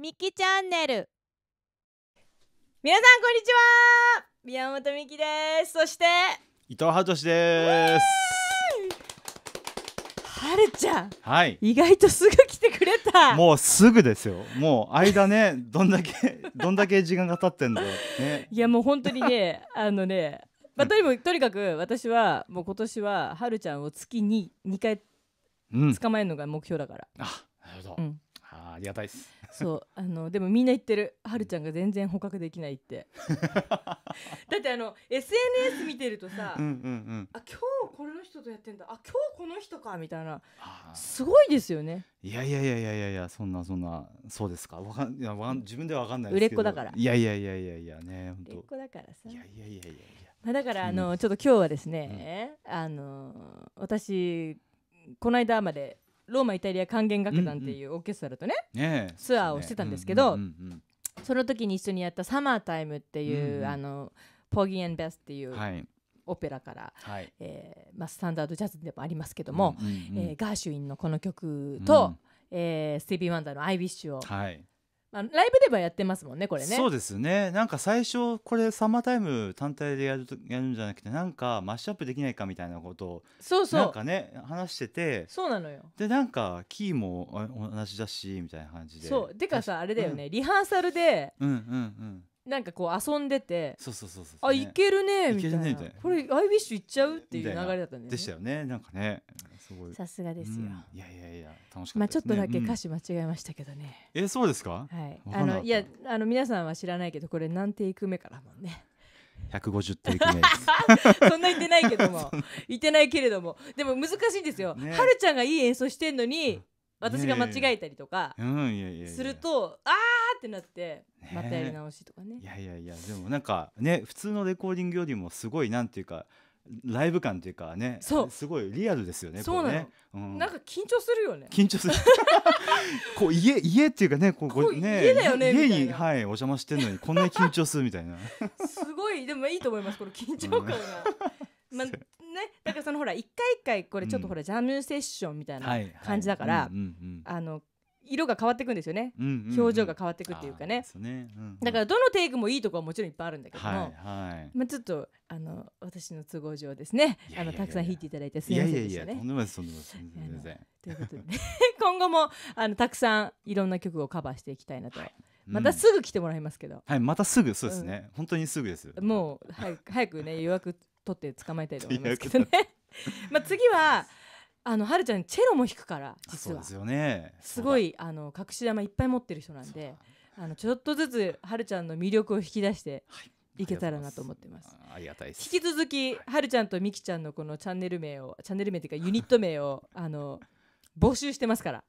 みきチャンネル皆さんこんにちは宮本美きですそして伊藤はとしですはるちゃんはい意外とすぐ来てくれたもうすぐですよもう間ね どんだけどんだけ時間が経ってんだよ、ね、いやもう本当にね あのねまあ、とにもとにかく私はもう今年ははるちゃんを月に2回捕まえるのが目標だから、うん、あなるほど、うん、あありがたいですそうあのでもみんな言ってるはるちゃんが全然捕獲できないって だってあの SNS 見てるとさ、うんうん、うん、あ今日この人とやってんだあ今日この人かみたいなすごいですよねいやいやいやいやいやいやそんなそんなそうですかわかんいやわ自分ではわかんない売れっ子だからいやいやいやいやいやね売れっ子だからさいやいやいやいやいやまあだからあのちょっと今日はですね、うん、あの私この間までローマイタリア管弦楽団っていうオーケストラとね、ねツアーをしてたんですけど、その時に一緒にやった「サマータイム」っていう、あのポギーン・ベスっていう、はいオペラから、はい、えー、まあ、スタンダードジャズでもありますけども、う、うん、えー、ガーシュインのこの曲と、うん、えー、スティービー・ワンダーの「アイ・ウィッシュ」を、まあ、ライブではやってますもんねこれねそうですねなんか最初これサマータイム単体でやるやるんじゃなくてなんかマッシュアップできないかみたいなことをそうそうなんかね話しててそうなのよでなんかキーも同じだしみたいな感じでそうでかさあれだよね、うん、リハーサルで、うんうんうん、なんかこう遊んでてそうそうそうそうあいけるねみたいなこれアイウィッシュいっちゃうっていう流れだったね、でしたよねなんかねすごいさすがですよ、うん、いやいやいや楽しかった、ね、まあちょっとだけ歌詞間違えましたけどね、うん、えそうですかはいあのいやあの皆さんは知らないけどこれ何ていく目からもんね150テイク目です そんな言ってないけども 言ってないけれどもでも難しいんですよ、ね、はるちゃんがいい演奏してんのに、私が間違えたりとかすると、ああってなってまたやり直しとかねいやいやいやでもなんかね普通のレコーディングよりもすごいなんていうかライブ感というかねそうすごいリアルですよねそうなの、ねうん、なんか緊張するよね緊張する こう家家っていうかねこうこね家だよね家に、はい、お邪魔してるのにこんなに緊張するみたいなすごいでもいいと思いますこの緊張感が、うん、まあ ねだからそのほら一回一回これちょっとほら、うん、ジャムセッションみたいな感じだから、あの色が変わっていくんですよね、うんうんうん、表情が変わっていくっていうかね、ねうんうん、だからどのテイクもいいとこはもちろんいっぱいあるんだけども、はいはい、まあ、ちょっとあの私の都合上ですねあのたくさん弾いていただいてすみませんでしたね。いやいやいやとい ということで 今後もあのたくさんいろんな曲をカバーしていきたいなと。はいまたすぐ来てもらいますけど、うん、はいまたすぐそうですね、うん、本当にすぐですもう早く早くね予約取って捕まえたいと思いますけどね まあ次はあのはるちゃんチェロも弾くから実はそうですよねすごいあの隠し玉いっぱい持ってる人なんであのちょっとずつはるちゃんの魅力を引き出していけたらなと思ってます。ありがたい引き続き、はるちゃんとみきちゃんのこのチャンネル名をチャンネル名というかユニット名をあの募集してますから、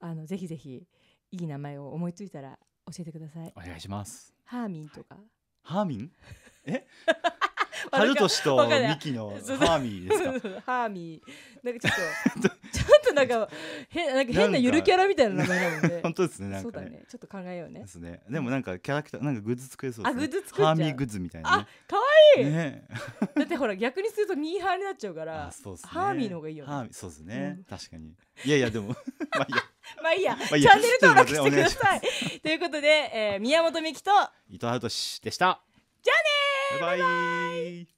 あのぜひぜひいい名前を思いついたら教えてください。お願いします。ハーミンとか。はい、ハーミン？え？春年とミキのハーミーですか ハーミーなんかちょっと ちょっとなんか変なんか変なゆるキャラみたいな名前なので本当ですねなんかね、ね、ちょっと考えようねですねでもなんかキャラクターなんかグッズ作れそうです、ね、あグッズ作っハーミーグッズみたいな、ね、あ可愛いい、ね、だってほら逆にするとミーハーになっちゃうからそうす、ね、ハーミーの方がいいよねハーミーそうですね、うん、確かにいやいやでもまあいいやまあいいや、まあいいや、チャンネル登録してください。ということで、えー、宮本美樹と伊藤春俊でした。じゃあねバイバイ